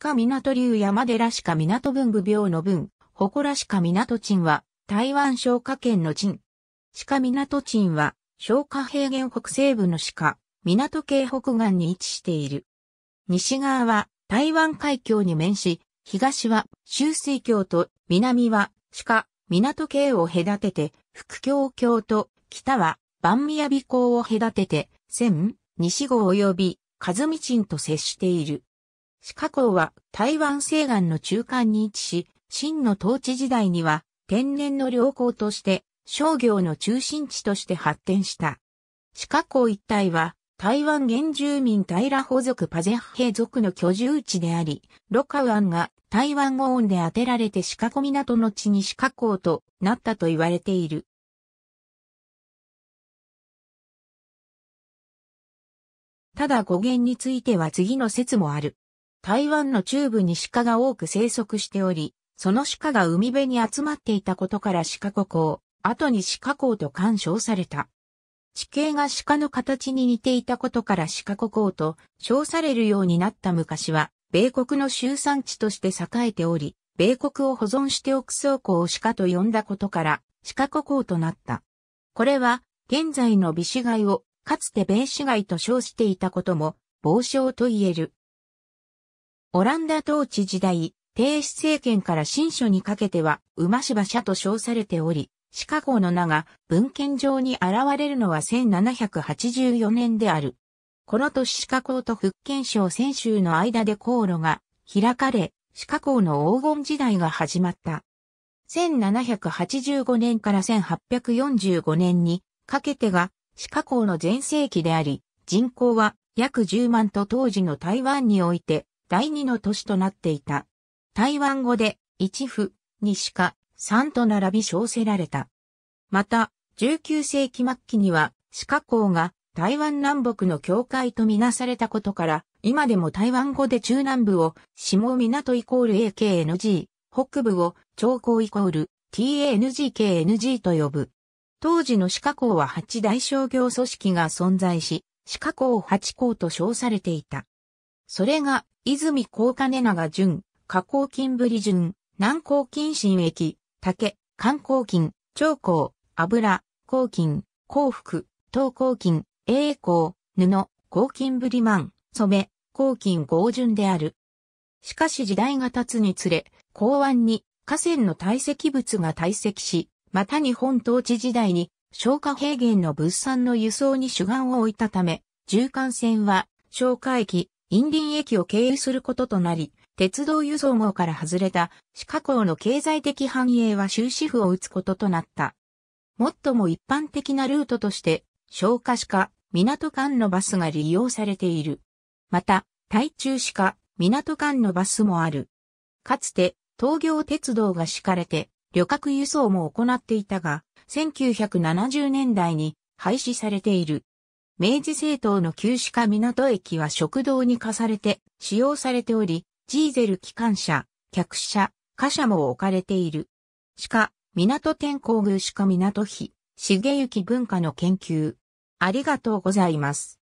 鹿港流山寺鹿港文部病の文、祠鹿港鎮は、台湾昇華県の鎮。鹿港鎮は、昭和平原北西部の鹿、港系北岸に位置している。西側は台湾海峡に面し、東は周水峡と南は鹿、港系を隔てて、福峡峡と北は万宮尾港を隔てて、千、西郷及び和美鎮と接している。四カ港は台湾西岸の中間に位置し、清の統治時代には天然の良港として商業の中心地として発展した。四カ港一帯は台湾原住民平イ族パゼッヘ族の居住地であり、ロカウアンが台湾語音で当てられて四角港の地に四カ港となったと言われている。ただ語源については次の説もある。台湾の中部に鹿が多く生息しており、その鹿が海辺に集まっていたことから鹿湖港、後に鹿港と干渉された。地形が鹿の形に似ていたことから鹿湖港と称されるようになった昔は、米国の集産地として栄えており、米国を保存しておく倉庫を鹿と呼んだことから、鹿湖港となった。これは、現在の美市街を、かつて米市街と称していたことも、傍証と言える。オランダ統治時代、帝室政権から新書にかけては、馬芝社と称されており、シカゴの名が文献上に現れるのは1784年である。この年シカゴと福建省泉州の間で航路が開かれ、シカゴの黄金時代が始まった。1785年から1845年にかけてがシカゴの全盛期であり、人口は約10万と当時の台湾において第二の都市となっていた。台湾語で、一府、二鹿、三と並び称せられた。また、19世紀末期には、鹿港が台湾南北の境界とみなされたことから、今でも台湾語で中南部を、下港イコール AKNG、北部を、長港イコール TANGKNG と呼ぶ。当時の鹿港は8大商業組織が存在し、鹿港8港と称されていた。それが、泉高金長順、加工金ぶり順、南高金新駅、竹、観光金、長江、油、高金、幸福、東高金、栄光、布、高金ぶり満、染、高金合順である。しかし時代が経つにつれ、港湾に河川の堆積物が堆積し、また日本統治時代に消化平原の物産の輸送に主眼を置いたため、縦貫線は消化駅、インン駅を経由することとなり、鉄道輸送網から外れた四角港の経済的繁栄は終止符を打つこととなった。最も一般的なルートとして、消化しか、港間のバスが利用されている。また、対中歯科、港間のバスもある。かつて、東京鉄道が敷かれて、旅客輸送も行っていたが、1970年代に廃止されている。明治政党の旧鹿港駅は食堂に課されて使用されており、ジーゼル機関車、客車、貨車も置かれている。鹿、港天皇宮鹿港碑、重行文化の研究。ありがとうございます。